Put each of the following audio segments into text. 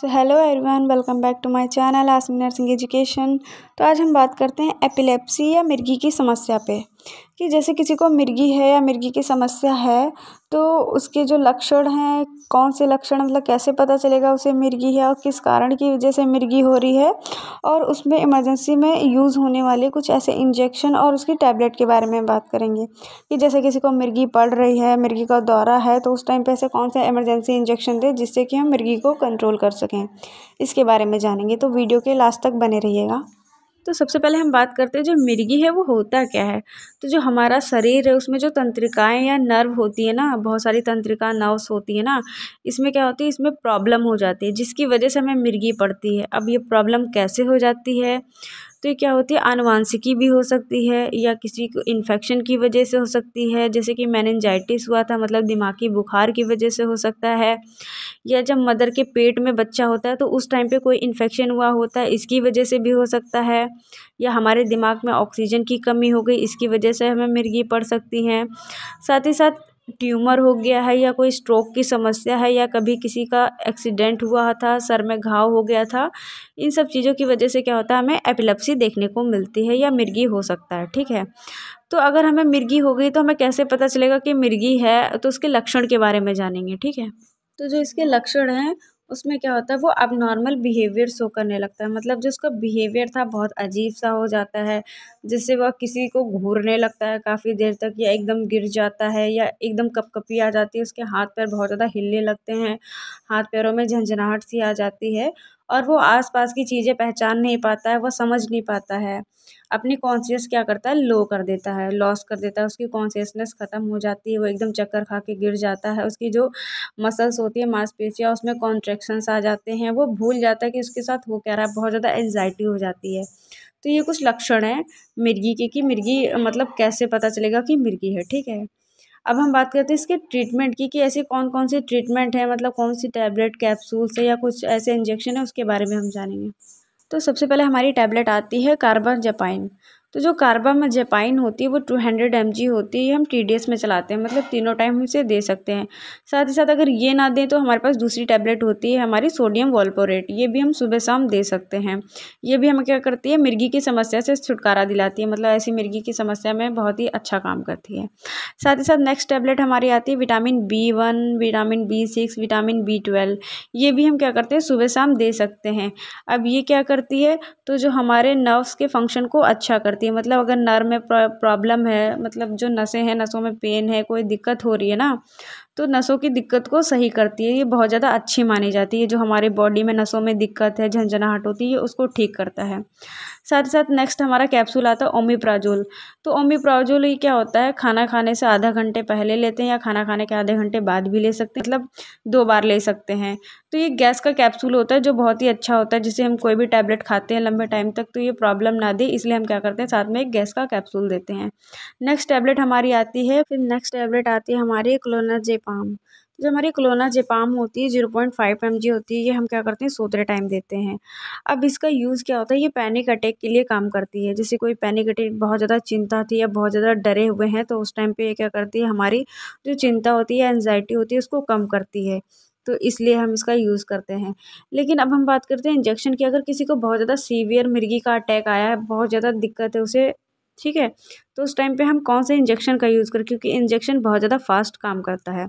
so hello everyone welcome back to my channel Aasmi nursing education तो आज हम बात करते हैं एपिलेप्सी या मिर्गी की समस्या पे कि जैसे किसी को मिर्गी है या मिर्गी की समस्या है तो उसके जो लक्षण हैं कौन से लक्षण मतलब कैसे पता चलेगा उसे मिर्गी है और किस कारण की वजह से मिर्गी हो रही है और उसमें इमरजेंसी में यूज़ होने वाले कुछ ऐसे इंजेक्शन और उसकी टैबलेट के बारे में बात करेंगे कि जैसे किसी को मिर्गी पड़ रही है मिर्गी का दौरा है तो उस टाइम पर ऐसे कौन सा इमरजेंसी इंजेक्शन दें जिससे कि हम मिर्गी को कंट्रोल कर सकें इसके बारे में जानेंगे तो वीडियो के लास्ट तक बने रहिएगा तो सबसे पहले हम बात करते हैं जो मिर्गी है वो होता क्या है तो जो हमारा शरीर है उसमें जो तंत्रिकाएं या नर्व होती है ना बहुत सारी तंत्रिका नर्व्स होती है ना इसमें क्या होती है इसमें प्रॉब्लम हो जाती है जिसकी वजह से हमें मिर्गी पड़ती है अब ये प्रॉब्लम कैसे हो जाती है तो ये क्या होती है आनुवांशिकी भी हो सकती है या किसी को इन्फेक्शन की वजह से हो सकती है जैसे कि मेनिनजाइटिस हुआ था मतलब दिमागी बुखार की वजह से हो सकता है या जब मदर के पेट में बच्चा होता है तो उस टाइम पे कोई इन्फेक्शन हुआ होता है इसकी वजह से भी हो सकता है या हमारे दिमाग में ऑक्सीजन की कमी हो गई इसकी वजह से हमें मिर्गी पड़ सकती हैं साथ ही साथ ट्यूमर हो गया है या कोई स्ट्रोक की समस्या है या कभी किसी का एक्सीडेंट हुआ था सर में घाव हो गया था इन सब चीज़ों की वजह से क्या होता है हमें एपिलेप्सी देखने को मिलती है या मिर्गी हो सकता है ठीक है तो अगर हमें मिर्गी हो गई तो हमें कैसे पता चलेगा कि मिर्गी है तो उसके लक्षण के बारे में जानेंगे ठीक है तो जो इसके लक्षण हैं उसमें क्या होता है वो अब नॉर्मल बिहेवियर शो करने लगता है मतलब जो उसका बिहेवियर था बहुत अजीब सा हो जाता है जिससे वह किसी को घूरने लगता है काफ़ी देर तक या एकदम गिर जाता है या एकदम कपकपी आ जाती है उसके हाथ पैर बहुत ज़्यादा हिलने लगते हैं हाथ पैरों में झंझनाहट सी आ जाती है और वो आसपास की चीज़ें पहचान नहीं पाता है वो समझ नहीं पाता है अपनी कॉन्सियस क्या करता है लो कर देता है लॉस कर देता है उसकी कॉन्सियसनेस ख़त्म हो जाती है वो एकदम चक्कर खा के गिर जाता है उसकी जो मसल्स होती है मांसपेशियाँ उसमें कॉन्ट्रेक्शंस आ जाते हैं वो भूल जाता है कि उसके साथ हो क्या रहा है बहुत ज़्यादा एनजाइटी हो जाती है तो ये कुछ लक्षण हैं मिर्गी के कि मिर्गी मतलब कैसे पता चलेगा कि मिर्गी है ठीक है अब हम बात करते हैं इसके ट्रीटमेंट की कि ऐसे कौन कौन से ट्रीटमेंट हैं मतलब कौन सी टैबलेट कैप्सूल्स है या कुछ ऐसे इंजेक्शन है उसके बारे में हम जानेंगे तो सबसे पहले हमारी टैबलेट आती है कार्बन जपाइन तो जो कार्बामाजेपाइन होती है वो टू हंड्रेड एम जी होती है हम टी डी एस में चलाते हैं मतलब तीनों टाइम हम इसे दे सकते हैं साथ ही साथ अगर ये ना दें तो हमारे पास दूसरी टैबलेट होती है हमारी सोडियम वॉल्पोरेट ये भी हम सुबह शाम दे सकते हैं ये भी हमें क्या करती है मिर्गी की समस्या से छुटकारा दिलाती है मतलब ऐसी मिर्गी की समस्या में बहुत ही अच्छा काम करती है साथ ही साथ नेक्स्ट टैबलेट हमारी आती है vitamin B one vitamin B six vitamin B twelve ये भी हम क्या करते हैं सुबह शाम दे सकते हैं अब ये क्या करती है तो जो हमारे नर्व्स के फंक्शन को अच्छा करती है मतलब अगर नर में प्रॉब्लम है मतलब जो नसें हैं नसों में पेन है कोई दिक्कत हो रही है ना तो नसों की दिक्कत को सही करती है ये बहुत ज़्यादा अच्छी मानी जाती है जो हमारे बॉडी में नसों में दिक्कत है झंझनाहट होती है उसको ठीक करता है साथ ही साथ नेक्स्ट हमारा कैप्सूल आता है ओमिप्राजोल तो ओमिप्राजोल ये क्या होता है खाना खाने से आधा घंटे पहले लेते हैं या खाना खाने के आधे घंटे बाद भी ले सकते हैं मतलब दो बार ले सकते हैं तो ये गैस का कैप्सूल होता है जो बहुत ही अच्छा होता है जिसे हम कोई भी टैबलेट खाते हैं लंबे टाइम तक तो ये प्रॉब्लम ना दे इसलिए हम क्या करते हैं साथ में एक गैस का कैप्सूल देते हैं नेक्स्ट टैबलेट हमारी आती है फिर नेक्स्ट टैबलेट आती है हमारी क्लोनाजेप जेपाम जो हमारी क्लोना जेपाम होती है zero point five M G होती है ये हम क्या करते हैं सोतरे टाइम देते हैं अब इसका यूज़ क्या होता है ये पैनिक अटैक के लिए काम करती है जैसे कोई पैनिक अटैक बहुत ज़्यादा चिंता थी या बहुत ज़्यादा डरे हुए हैं तो उस टाइम पर यह क्या करती है हमारी जो चिंता होती है एनजाइटी होती है उसको कम करती है तो इसलिए हम इसका यूज़ करते हैं लेकिन अब हम बात करते हैं इंजेक्शन की अगर किसी को बहुत ज़्यादा सीवियर मिर्गी का अटैक आया है बहुत ज़्यादा दिक्कत है उसे ठीक है तो उस टाइम पे हम कौन से इंजेक्शन का यूज़ करें क्योंकि इंजेक्शन बहुत ज़्यादा फास्ट काम करता है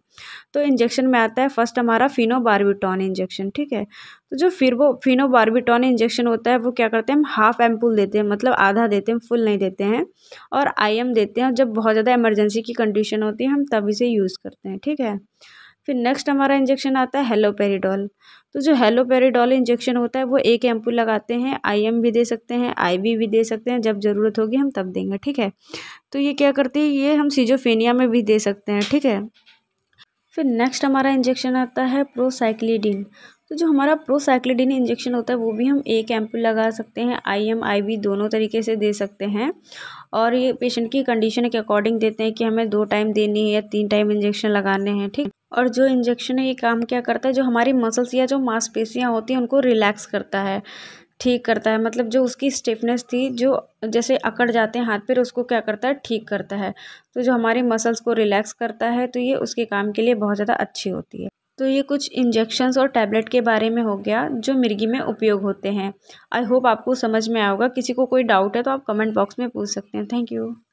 तो इंजेक्शन में आता है फर्स्ट हमारा फिनोबारबिटॉन इंजेक्शन ठीक है तो जो फिरबो फिनोबारबिटॉन इंजेक्शन होता है वो क्या करते हैं हम हाफ एम्पुल देते हैं मतलब आधा देते हैं फुल नहीं देते हैं और आई देते हैं जब बहुत ज़्यादा इमरजेंसी की कंडीशन होती है हम तभी से यूज़ करते हैं ठीक है फिर नेक्स्ट हमारा इंजेक्शन आता है हेलोपेरिडॉल तो जो हेलोपेरिडॉल इंजेक्शन होता है वो एक एम्पू लगाते हैं आईएम भी दे सकते हैं आईवी भी दे सकते हैं जब ज़रूरत होगी हम तब देंगे ठीक है तो ये क्या करती है ये हम सीजोफेनिया में भी दे सकते हैं ठीक है फिर नेक्स्ट हमारा इंजेक्शन आता है प्रोसाइक्लिडिन तो जो हमारा प्रोसाइक्लिडिन इंजेक्शन होता है वो भी हम एक एम्पू लगा सकते हैं आई एम आई बी दोनों तरीके से दे सकते हैं और ये पेशेंट की कंडीशन के अकॉर्डिंग देते हैं कि हमें दो टाइम देनी है या तीन टाइम इंजेक्शन लगाने हैं ठीक और जो इंजेक्शन है ये काम क्या करता है जो हमारी मसल्स या जो मांसपेशियाँ होती हैं उनको रिलैक्स करता है ठीक करता है मतलब जो उसकी स्टिफनेस थी जो जैसे अकड़ जाते हैं हाथ पैर उसको क्या करता है ठीक करता है तो जो हमारे मसल्स को रिलैक्स करता है तो ये उसके काम के लिए बहुत ज़्यादा अच्छी होती है तो ये कुछ इंजेक्शन्स और टैबलेट के बारे में हो गया जो मिर्गी में उपयोग होते हैं आई होप आपको समझ में आएगा किसी को कोई डाउट है तो आप कमेंट बॉक्स में पूछ सकते हैं थैंक यू